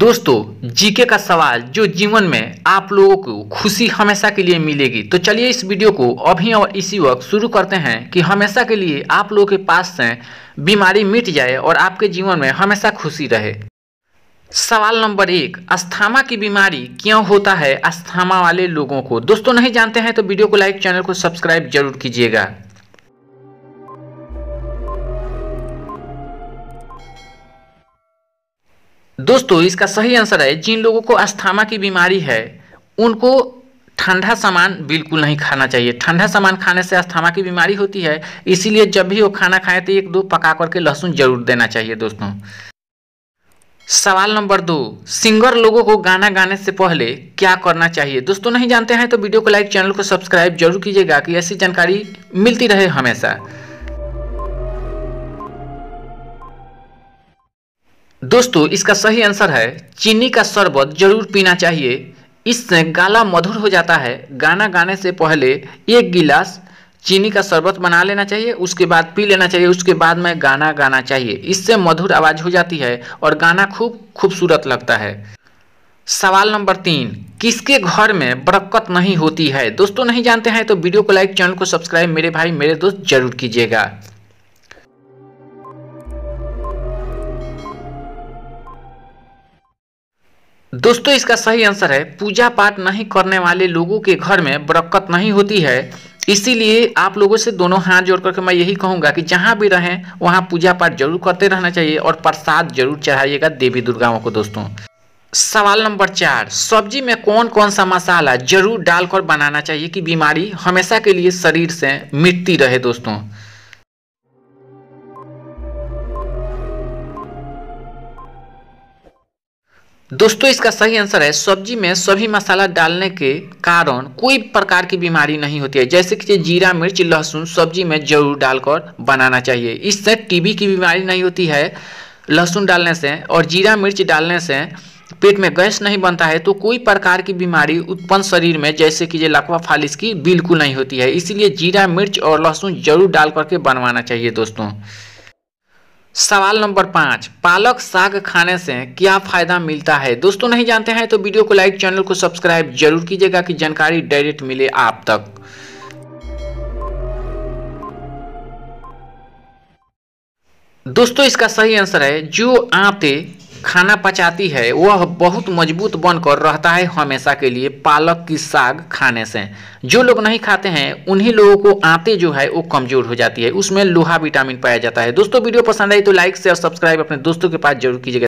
दोस्तों जीके का सवाल जो जीवन में आप लोगों को खुशी हमेशा के लिए मिलेगी तो चलिए इस वीडियो को अभी और इसी वक्त शुरू करते हैं कि हमेशा के लिए आप लोगों के पास से बीमारी मिट जाए और आपके जीवन में हमेशा खुशी रहे सवाल नंबर एक अस्थामा की बीमारी क्यों होता है अस्थामा वाले लोगों को दोस्तों नहीं जानते हैं तो वीडियो को लाइक चैनल को सब्सक्राइब जरूर कीजिएगा दोस्तों इसका सही आंसर है जिन लोगों को अस्थामा की बीमारी है उनको ठंडा सामान बिल्कुल नहीं खाना चाहिए ठंडा सामान खाने से अस्थामा की बीमारी होती है इसीलिए जब भी वो खाना खाएं तो एक दो पका करके लहसुन जरूर देना चाहिए दोस्तों सवाल नंबर दो सिंगर लोगों को गाना गाने से पहले क्या करना चाहिए दोस्तों नहीं जानते हैं तो वीडियो को लाइक चैनल को सब्सक्राइब जरूर कीजिएगा कि ऐसी जानकारी मिलती रहे हमेशा दोस्तों इसका सही आंसर है चीनी का शरबत जरूर पीना चाहिए इससे गाला मधुर हो जाता है गाना गाने से पहले एक गिलास चीनी का शरबत बना लेना चाहिए उसके बाद पी लेना चाहिए उसके बाद में गाना गाना चाहिए इससे मधुर आवाज़ हो जाती है और गाना खूब खूबसूरत लगता है सवाल नंबर तीन किसके घर में बरकत नहीं होती है दोस्तों नहीं जानते हैं तो वीडियो को लाइक चैनल को सब्सक्राइब मेरे भाई मेरे दोस्त जरूर कीजिएगा दोस्तों इसका सही आंसर है पूजा पाठ नहीं करने वाले लोगों के घर में बरकत नहीं होती है इसीलिए आप लोगों से दोनों हाथ जोड़ करके मैं यही कहूँगा कि जहाँ भी रहें वहाँ पूजा पाठ जरूर करते रहना चाहिए और प्रसाद जरूर चढ़ाइएगा देवी दुर्गाओं को दोस्तों सवाल नंबर चार सब्जी में कौन कौन सा मसाला जरूर डालकर बनाना चाहिए कि बीमारी हमेशा के लिए शरीर से मिटती रहे दोस्तों दोस्तों इसका सही आंसर है सब्जी में सभी मसाला डालने के कारण कोई प्रकार की बीमारी नहीं होती है जैसे कि जीरा मिर्च लहसुन सब्जी में जरूर डालकर बनाना चाहिए इससे टीबी की बीमारी नहीं होती है लहसुन डालने से और जीरा मिर्च डालने से पेट में गैस नहीं बनता है तो कोई प्रकार की बीमारी उत्पन्न शरीर में जैसे कि लकवा फालिस की बिल्कुल नहीं होती है इसीलिए जीरा मिर्च और लहसुन जरूर डाल करके बनवाना चाहिए दोस्तों सवाल नंबर पाँच पालक साग खाने से क्या फ़ायदा मिलता है दोस्तों नहीं जानते हैं तो वीडियो को लाइक चैनल को सब्सक्राइब जरूर कीजिएगा कि जानकारी डायरेक्ट मिले आप तक दोस्तों इसका सही आंसर है जो आते खाना पचाती है वह बहुत मजबूत बनकर रहता है हमेशा के लिए पालक की साग खाने से जो लोग नहीं खाते हैं उन्हीं लोगों को आंते जो है वो कमजोर हो जाती है उसमें लोहा विटामिन पाया जाता है दोस्तों वीडियो पसंद आई तो लाइक शेयर सब्सक्राइब अपने दोस्तों के पास जरूर कीजिएगा